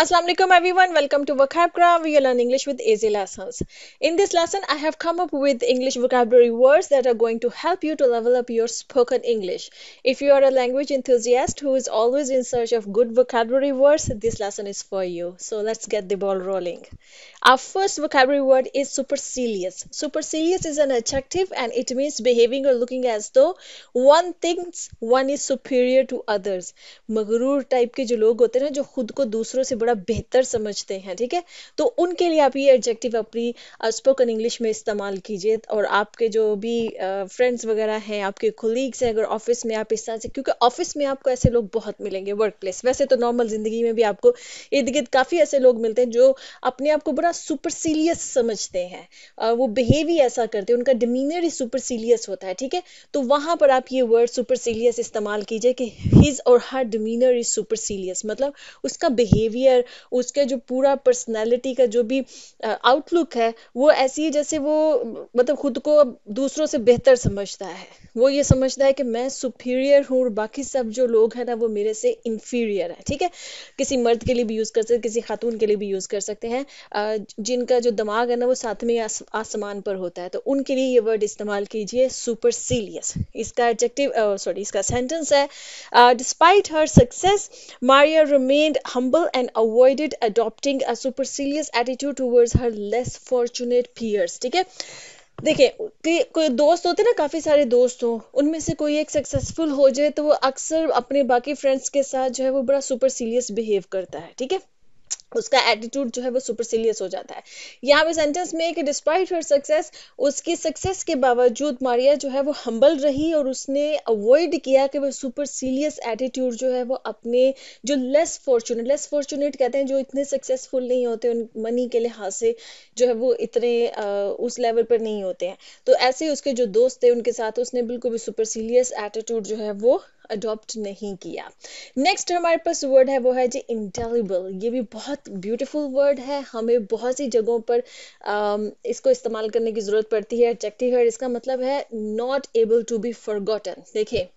Assalamualaikum everyone, welcome to vocabcraft. We learn English with easy lessons. In this lesson, I have come up with English vocabulary words that are going to help you to level up your spoken English. If you are a language enthusiast who is always in search of good vocabulary words, this lesson is for you. So let's get the ball rolling. Our first vocabulary word is supercilious. Supercilious is an adjective and it means behaving or looking as though one thinks one is superior to others. मगरूर type के jo लोग होते हैं जो खुद को दूसरों से थोड़ा बेहतर समझते हैं ठीक है तो उनके लिए आप ये एडजेक्टिव अपनी स्पोकन इंग्लिश में इस्तेमाल कीजिए और आपके जो भी फ्रेंड्स वगैरह हैं आपके कोलीग्स हैं अगर ऑफिस में आप इस तरह से क्योंकि ऑफिस में आपको ऐसे लोग बहुत मिलेंगे वर्क प्लेस वैसे तो नॉर्मल जिंदगी में भी आपको इर्द गिर्द काफ़ी ऐसे लोग मिलते हैं जो अपने आप को बड़ा सुपर सीरियस समझते हैं वो बिहेव ही ऐसा करते हैं उनका डिमीनर ही सुपर सीरियस होता है ठीक है तो वहाँ पर आप ये वर्ड सुपर सीरियस इस्तेमाल कीजिए कि हिज और her demeanour is supercilious मतलब उसका बिहेवियर अंदर उसके जो पूरा पर्सनैलिटी का जो भी आउटलुक है वो ऐसी है जैसे वो मतलब खुद को दूसरों से बेहतर समझता है वो ये समझता है कि मैं सुपीरियर हूँ और बाकी सब जो लोग हैं ना वो मेरे से इन्फीरियर है ठीक है किसी मर्द के लिए भी यूज़ कर सकते किसी खातून के लिए भी यूज़ कर सकते हैं जिनका जो दिमाग है ना वो साथ में आसमान पर होता है तो उनके लिए ये वर्ड इस्तेमाल कीजिए सुपरसीलियस इसका एडजेक्टिव सॉरी इसका सेंटेंस है despite her success Maria remained humble and avoided adopting a supercilious attitude towards her less fortunate peers ठीक है देखिए कोई दोस्त होते ना काफ़ी सारे दोस्त हों उनमें से कोई एक सक्सेसफुल हो जाए तो वो अक्सर अपने बाकी फ्रेंड्स के साथ जो है वो बड़ा सुपर सीरियस बिहेव करता है ठीक है उसका एटीट्यूड जो है वो सुपर सीरियस हो जाता है यहाँ पे सेंटेंस में कि डिस्पाइट हर सक्सेस उसकी सक्सेस के बावजूद मारिया जो है वो हम्बल रही और उसने अवॉइड किया कि वह सीरियस एटीट्यूड जो है वो अपने जो लेस फॉर्चुनेट लेस फॉर्चुनेट कहते हैं जो इतने सक्सेसफुल नहीं होते उन मनी के लिहाज से जो है वो इतने आ, उस लेवल पर नहीं होते हैं तो ऐसे ही उसके जो दोस्त थे उनके साथ उसने बिल्कुल भी सुपर सीरियस एटीट्यूड जो है वो अडॉप्ट नहीं किया नेक्स्ट हमारे पास वर्ड है वो है जी इंटेलिबल ये भी बहुत ब्यूटीफुल वर्ड है हमें बहुत सी जगहों पर इसको इस्तेमाल करने की ज़रूरत पड़ती है एडजेक्टिव है इसका मतलब है not able to be forgotten देखिए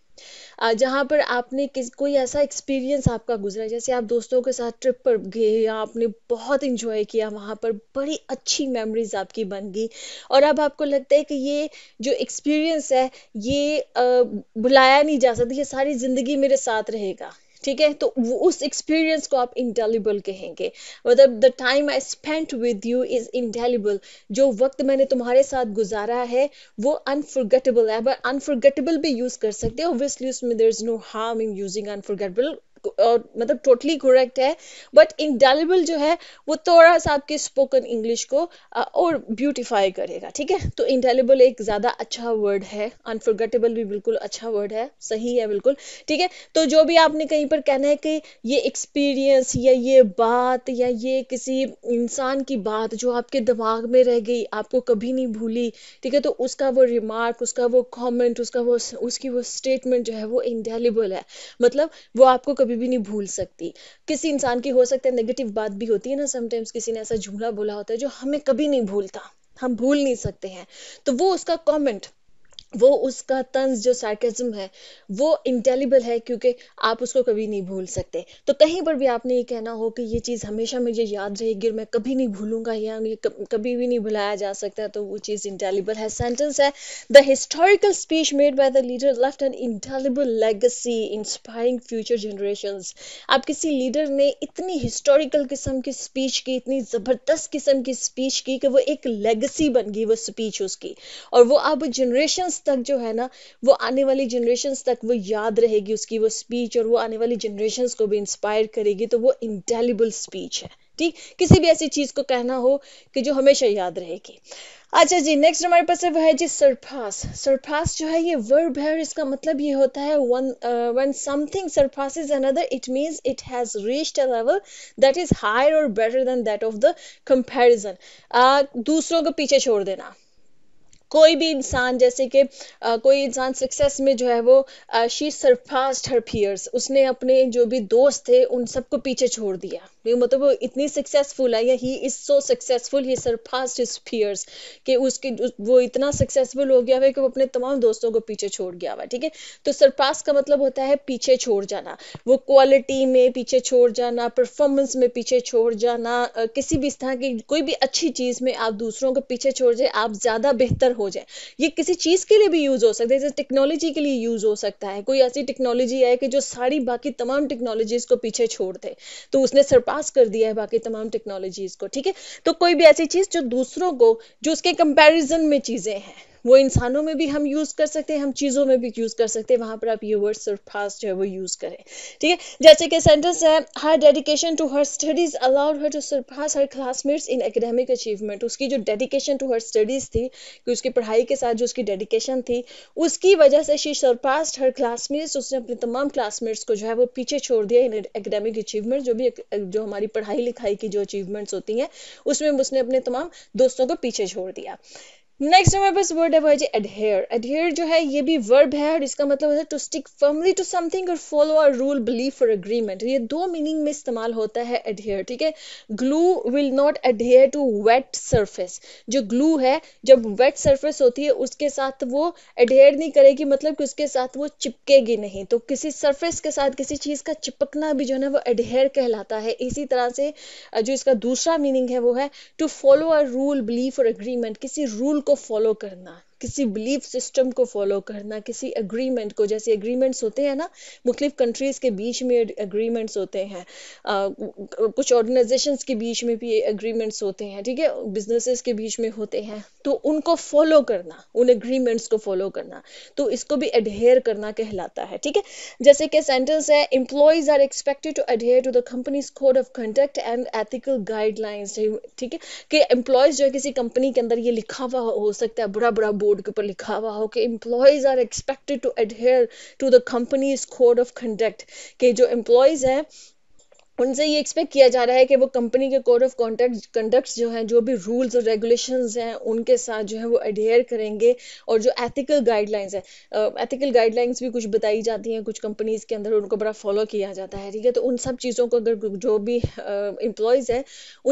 जहाँ पर आपने किस कोई ऐसा एक्सपीरियंस आपका गुजरा जैसे आप दोस्तों के साथ ट्रिप पर गए या आपने बहुत इंजॉय किया वहाँ पर बड़ी अच्छी मेमोरीज आपकी बन गई और अब आपको लगता है कि ये जो एक्सपीरियंस है ये भुलाया नहीं जा सकता ये सारी ज़िंदगी मेरे साथ रहेगा ठीक है तो उस एक्सपीरियंस को आप इंटेलिबल कहेंगे मतलब the time I spent with you is indelible जो वक्त मैंने तुम्हारे साथ गुजारा है वो अनफॉरगेटेबल है बट अनफॉरगेटेबल भी यूज कर सकते हो ऑब्वियसली उसमें there is no harm in using unforgettable मतलब टोटली करेक्ट है बट इनडेलिबल जो है वो थोड़ा सा आपके स्पोकन इंग्लिश को और ब्यूटिफाई करेगा ठीक है तो इंडेलेबल एक ज़्यादा अच्छा वर्ड है अनफॉरगेटेबल भी बिल्कुल अच्छा वर्ड है सही है बिल्कुल ठीक है तो जो भी आपने कहीं पर कहना है कि ये एक्सपीरियंस या ये बात या ये किसी इंसान की बात जो आपके दिमाग में रह गई आपको कभी नहीं भूली ठीक है तो उसका वो रिमार्क उसका वो कॉमेंट उसका वो उसकी वो स्टेटमेंट जो है वो इंडेलेबल है मतलब वो आपको कभी कभी भी नहीं भूल सकती किसी इंसान की हो सकता है नेगेटिव बात भी होती है ना समटाइम्स किसी ने ऐसा झूला बोला होता है जो हमें कभी नहीं भूलता हम भूल नहीं सकते हैं तो वो उसका कमेंट वो उसका तंज जो सार्केज्म है वो इंटेलिबल है क्योंकि आप उसको कभी नहीं भूल सकते तो कहीं पर भी आपने ये कहना हो कि ये चीज़ हमेशा मुझे याद रहेगी और मैं कभी नहीं भूलूंगा या कभी भी नहीं भुलाया जा सकता तो वो चीज़ इंटेलिबल है सेंटेंस है the historical speech made by the leader left an indelible legacy inspiring future generation आप किसी लीडर ने इतनी हिस्टोरिकल किस्म की स्पीच की इतनी ज़बरदस्त किस्म की स्पीच की कि वो एक लेगेसी बन गई वो स्पीच उसकी और वो अब जनरेशन तक जो है ना वो आने वाली जनरेशन तक वो याद रहेगी उसकी वो स्पीच और वो आने वाली जनरेशन को भी इंस्पायर करेगी तो वो इंटेलिबल स्पीच है ठीक किसी भी ऐसी चीज को कहना हो कि जो हमेशा याद रहेगी अच्छा जी नेक्स्ट हमारे पास है वह है जी सरफास सरफास जो है ये वर्ब है और इसका मतलब ये होता है one one something is another it means it has reached a level that is higher और better than that of the comparison दूसरों को पीछे छोड़ देना कोई भी इंसान जैसे कि कोई इंसान सक्सेस में जो है वो शी सरफास्ट हर पियर्स उसने अपने जो भी दोस्त थे उन सबको पीछे छोड़ दिया मतलब वो इतनी सक्सेसफुल है या he is so successful he surpassed his peers कि उसके वो इतना सक्सेसफुल हो गया है कि वो अपने तमाम दोस्तों को पीछे छोड़ गया हुआ ठीक है तो सरपास का मतलब होता है पीछे छोड़ जाना वो क्वालिटी में पीछे छोड़ जाना परफॉर्मेंस में पीछे छोड़ जाना किसी भी तरह की कोई भी अच्छी चीज़ में आप दूसरों को पीछे छोड़ जाए आप ज़्यादा बेहतर हो हो जाए ये किसी चीज़ के लिए भी यूज़ हो सकता है जैसे टेक्नोलॉजी के लिए यूज़ हो सकता है कोई ऐसी टेक्नोलॉजी है कि जो सारी बाकी तमाम टेक्नोलॉजीज़ को पीछे छोड़ दे तो उसने सरपास कर दिया है बाकी तमाम टेक्नोलॉजीज़ को ठीक है तो कोई भी ऐसी चीज़ जो दूसरों को जो उसके कंपेरिजन में चीज़ें हैं वो इंसानों में भी हम यूज़ कर सकते हैं हम चीज़ों में भी यूज़ कर सकते हैं वहाँ पर आप ये वर्ड सरफास जो है वो यूज़ करें ठीक है जैसे कि सेंटेंस है her dedication to her studies allowed her to surpass her classmates in academic achievement उसकी जो डेडिकेशन टू हर स्टडीज़ थी कि उसकी पढ़ाई के साथ जो उसकी डेडिकेशन थी उसकी वजह से शी सरपास्ट हर क्लासमेट्स उसने अपने तमाम क्लासमेट्स को जो है वो पीछे छोड़ दिया इन एकेडमिक अचीवमेंट जो भी जो हमारी पढ़ाई लिखाई की जो अचीवमेंट्स होती हैं उसमें उसने अपने तमाम दोस्तों को पीछे छोड़ दिया नेक्स्ट हमारे पास वर्ड है वो है जी एडहेयर एडहेयर जो है ये भी वर्ब है और इसका मतलब होता है to stick firmly to something और फॉलो आर रूल बिलीफ और एग्रीमेंट ये दो मीनिंग में इस्तेमाल होता है एडहेयर ठीक है glue will not adhere to wet surface जो ग्लू है जब वेट सरफेस होती है उसके साथ वो एडहेयर नहीं करेगी मतलब कि उसके साथ वो चिपकेगी नहीं तो किसी सर्फेस के साथ किसी चीज़ का चिपकना भी जो है ना वो एडहेयर कहलाता है इसी तरह से जो इसका दूसरा मीनिंग है वो है to follow a rule belief और एग्रीमेंट किसी रूल को फॉलो करना किसी बिलीफ सिस्टम को फॉलो करना किसी अग्रीमेंट को जैसे अग्रीमेंट्स होते हैं ना मुख्तलिफ कंट्रीज़ के बीच में अग्रीमेंट्स होते हैं आ, कुछ ऑर्गेनाइजेशंस के बीच में भी अग्रीमेंट्स होते हैं ठीक है बिजनेसेस के बीच में होते हैं तो उनको फॉलो करना उन अग्रीमेंट्स को फॉलो करना तो इसको भी अडेयर करना कहलाता है ठीक है जैसे कि सेंटेंस है employees are expected to adhere to the company's code of conduct and ethical guidelines ठीक है कि एम्प्लॉयज जो है किसी कंपनी के अंदर ये लिखा हुआ हो सकता है बड़ा बड़ा बोर्ड बोर्ड के ऊपर लिखा हुआ हो कि employees are expected to adhere to the company's code of conduct के जो एम्प्लॉयज हैं उनसे ये एक्सपेक्ट किया जा रहा है कि वो कंपनी के कोड ऑफ कॉन्टैक्ट कंडक्ट जो हैं जो भी रूल्स और रेगुलेशंस हैं उनके साथ जो है वो अडेयर करेंगे और जो एथिकल गाइडलाइंस हैं एथिकल गाइडलाइंस भी कुछ बताई जाती हैं कुछ कंपनीज़ के अंदर उनको बड़ा फॉलो किया जाता है ठीक है तो उन सब चीज़ों को अगर जो भी एम्प्लॉयज़ हैं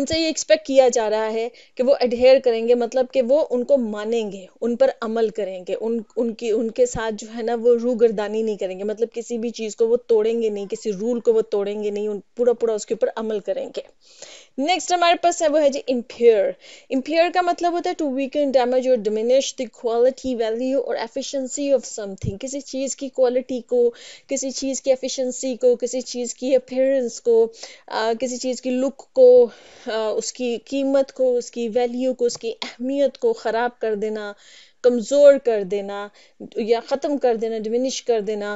उनसे ये एक्सपेक्ट किया जा रहा है कि वो अडेयर करेंगे मतलब कि वो उनको मानेंगे उन पर अमल करेंगे उन उनकी उनके साथ जो है ना वो रूगर्दानी नहीं करेंगे मतलब किसी भी चीज़ को वो तोड़ेंगे नहीं किसी रूल को वो तोड़ेंगे नहीं उन पूरा पूरा पूरा उसके ऊपर अमल करेंगे नेक्स्ट हमारे पास है वो है जी इम्पेयर इम्पेयर का मतलब होता है टू वीकन डैमेज और डिमिनिश द क्वालिटी वैल्यू और एफिशिएंसी ऑफ समथिंग किसी चीज़ की क्वालिटी को किसी चीज़ की एफिशिएंसी को किसी चीज़ की अपेयरेंस को आ, किसी चीज़ की लुक को आ, उसकी कीमत को उसकी वैल्यू को उसकी अहमियत को ख़राब कर देना कमज़ोर कर देना या ख़त्म कर देना डिमिनिश कर देना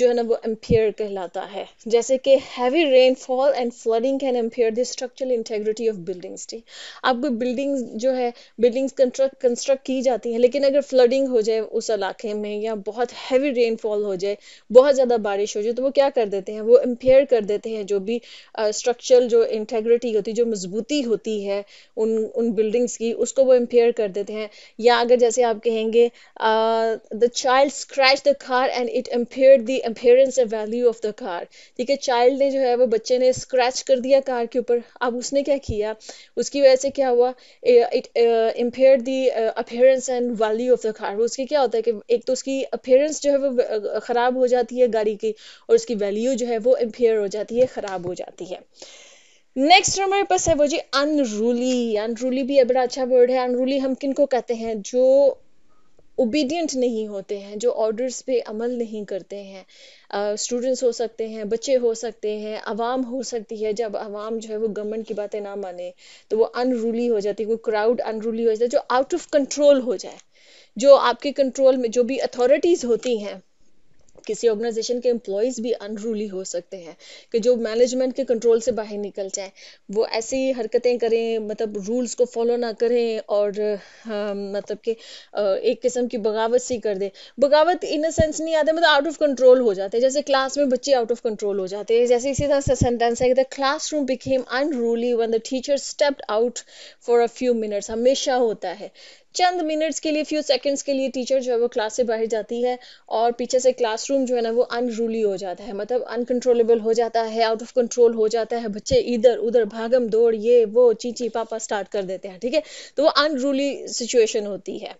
जो है ना वो एम्पेयर कहलाता है जैसे कि heavy rainfall and flooding can impair the structural integrity of buildings ठीक आपको बिल्डिंग्स जो है बिल्डिंग्स कंस्ट्रक्ट की जाती हैं लेकिन अगर फ्लडिंग हो जाए उस इलाके में या बहुत हैवी रेनफॉल हो जाए बहुत ज़्यादा बारिश हो जाए तो वो क्या कर देते हैं वो एम्पेयर कर देते हैं जो भी स्ट्रक्चरल जो इंटेग्रिटी होती है जो मजबूती होती है उन उन बिल्डिंग्स की उसको वो एम्पेयर कर देते हैं या अगर जैसे आपके कहेंगे the child scratch the car and it impair the appearance and value of the car ठीक है चाइल्ड ने जो है वो बच्चे ने स्क्रैच कर दिया कार के ऊपर अब उसने क्या किया उसकी वजह से क्या हुआ it impair the appearance and value of the car उसकी क्या होता है कि एक तो उसकी अपेयरेंस जो है वो uh, ख़राब हो जाती है गाड़ी की और उसकी वैल्यू जो है वो एम्पेयर हो जाती है ख़राब हो जाती है नेक्स्ट हमारे पास है वो जी अनरूली अनरूली भी बड़ा अच्छा वर्ड है अनरूली हम किन को कहते हैं जो ओबीडियंट नहीं होते हैं जो ऑर्डर्स पे अमल नहीं करते हैं स्टूडेंट्स uh, हो सकते हैं बच्चे हो सकते हैं आवाम हो सकती है जब आवाम जो है वो गवर्नमेंट की बातें ना माने तो वो अनरूली हो जाती है कोई क्राउड अनरूली हो जाता है जो आउट ऑफ कंट्रोल हो जाए जो आपके कंट्रोल में जो भी अथॉरिटीज़ होती हैं किसी ऑर्गेनाइजेशन के एम्प्लॉयज भी अनरूली हो सकते हैं कि जो मैनेजमेंट के कंट्रोल से बाहर निकल जाए वो ऐसी हरकतें करें मतलब रूल्स को फॉलो ना करें और हाँ, मतलब कि एक किस्म की बगावत सी कर दे बगावत इन अ सेंस नहीं आता मतलब आउट ऑफ कंट्रोल हो जाते हैं जैसे क्लास में बच्चे आउट ऑफ कंट्रोल हो जाते हैं जैसे इसी तरह से सेंटेंस है classroom became unruly when the teacher step out for a few minutes हमेशा होता है चंद मिनट्स के लिए फ्यू सेकंड्स के लिए टीचर जो है वो क्लास से बाहर जाती है और पीछे से क्लासरूम जो है ना वो अनरूली हो जाता है मतलब अनकंट्रोलेबल हो जाता है आउट ऑफ कंट्रोल हो जाता है बच्चे इधर उधर भागम दौड़ ये वो चीची पापा स्टार्ट कर देते हैं ठीक है तो वो अनरूली सिचुएशन होती है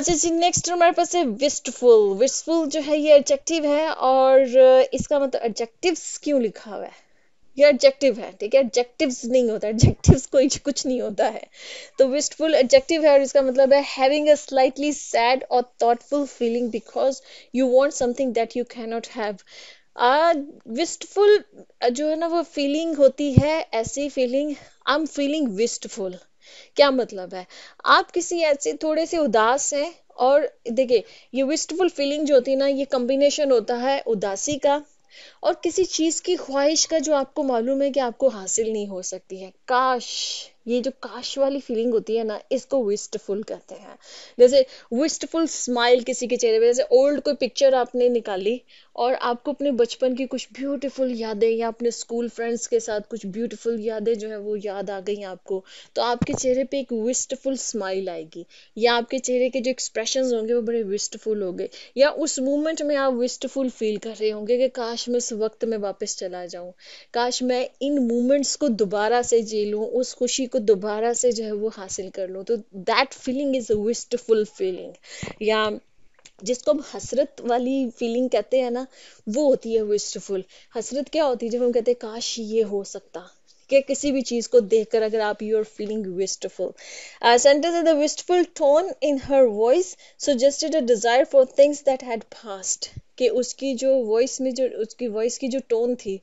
अच्छा जी नेक्स्ट हमारे पास है विस्टफुल विस्टफुल जो है ये एडजेक्टिव है और इसका मतलब एडजेक्टिव्स क्यों लिखा हुआ है ये एडजेक्टिव है ठीक है एडजेक्टिव्स नहीं होता एडजेक्टिव्स कोई कुछ नहीं होता है तो विस्टफुल एडजेक्टिव है और इसका मतलब है हैविंग अ स्लाइटली सैड और thoughtful feeling because you want something that you can not have wistful जो है ना वो फीलिंग होती है ऐसी feeling I am feeling wistful क्या मतलब है आप किसी ऐसे थोड़े से उदास हैं और देखिए ये विस्टफुल फीलिंग जो होती है ना ये कॉम्बिनेशन होता है उदासी का और किसी चीज़ की ख्वाहिश का जो आपको मालूम है कि आपको हासिल नहीं हो सकती है काश ये जो काश वाली फीलिंग होती है ना इसको विस्टफुल कहते हैं जैसे विस्टफुल स्माइल किसी के चेहरे पे जैसे ओल्ड कोई पिक्चर आपने निकाली और आपको अपने बचपन की कुछ ब्यूटीफुल यादें या अपने स्कूल फ्रेंड्स के साथ कुछ ब्यूटीफुल यादें जो है वो याद आ गई आपको तो आपके चेहरे पे एक विस्टफुल स्माइल आएगी या आपके चेहरे के जो एक्सप्रेशन होंगे वो बड़े विस्टफुल हो गए या उस मोमेंट में आप विस्टफुल फील कर रहे होंगे कि काश मैं उस वक्त में वापस चला जाऊँ काश मैं इन मोमेंट्स को दोबारा से जी लूँ उस खुशी को दोबारा से जो है वो हासिल कर लूँ तो that feeling is a wistful feeling या जिसको हम हसरत वाली फीलिंग कहते हैं ना वो होती है विस्टफुल हसरत क्या होती है जब हम कहते हैं काश ये हो सकता कि किसी भी चीज़ को देखकर अगर आप you are feeling wistful sentence the wistful tone in her voice suggested a desire for things that had passed कि उसकी जो वॉइस में जो उसकी वॉइस की जो टोन थी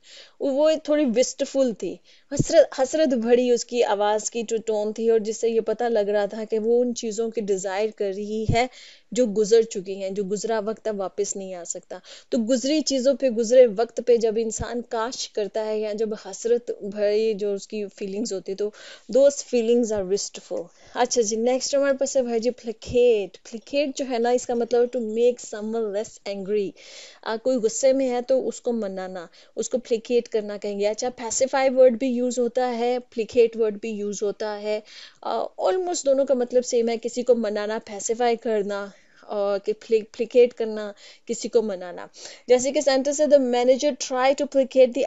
वो थोड़ी विस्टफुल थी हसरत हसरत भरी उसकी आवाज़ की जो टोन थी और जिससे ये पता लग रहा था कि वो उन चीज़ों की डिज़ायर कर रही है जो गुजर चुकी हैं जो गुजरा वक्त अब वापस नहीं आ सकता तो गुजरी चीज़ों पे गुजरे वक्त पे जब इंसान काश करता है या जब हसरत भरी जो उसकी फीलिंग्स होती है तो दोज फीलिंग्स आर रिस्टफुल अच्छा जी नेक्स्ट हमारे पास है भाई जी फ्लिकेट फ्लिकेट जो है ना इसका मतलब to make someone less angry कोई गुस्से में है तो उसको मनाना उसको फ्लिकेट करना कहेंगे अच्छा पैसिफाई वर्ड भी यूज़ होता है फ्लिकेट वर्ड भी यूज़ होता है ऑलमोस्ट दोनों का मतलब सेम है किसी को मनाना पैसिफाई करना प्लिकेट करना किसी को मनाना जैसे कि सेंटर से the manager try to placate the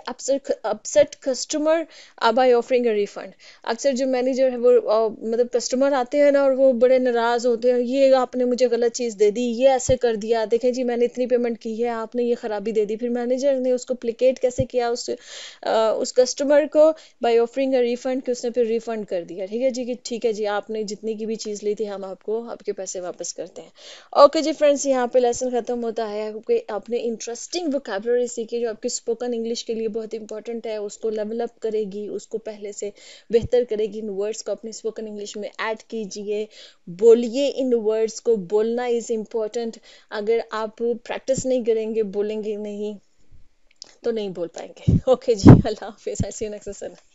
upset customer by offering a refund अक्सर जो मैनेजर है वो uh, मतलब कस्टमर आते हैं ना और वो बड़े नाराज़ होते हैं ये आपने मुझे गलत चीज़ दे दी ये ऐसे कर दिया देखें जी मैंने इतनी पेमेंट की है आपने ये ख़राबी दे दी फिर मैनेजर ने उसको प्लिकेट कैसे किया उस uh, उस कस्टमर को बाय ऑफरिंग अ रिफंड कि उसने फिर रिफंड कर दिया ठीक है जी कि ठीक है जी आपने जितनी की भी चीज़ ली थी हम आपको आपके पैसे वापस करते हैं ओके जी फ्रेंड्स यहाँ पे लेसन खत्म होता है आपके आपने इंटरेस्टिंग वोकेबलरी सीखी जो आपकी स्पोकन इंग्लिश के लिए बहुत इंपॉर्टेंट है उसको लेवल अप करेगी उसको पहले से बेहतर करेगी इन वर्ड्स को अपने स्पोकन इंग्लिश में ऐड कीजिए बोलिए इन वर्ड्स को बोलना इज इम्पॉर्टेंट अगर आप प्रैक्टिस नहीं करेंगे बोलेंगे नहीं तो नहीं बोल पाएंगे ओके जी अल्लाह हाफिज़ आई सी नेक्स्ट सेशन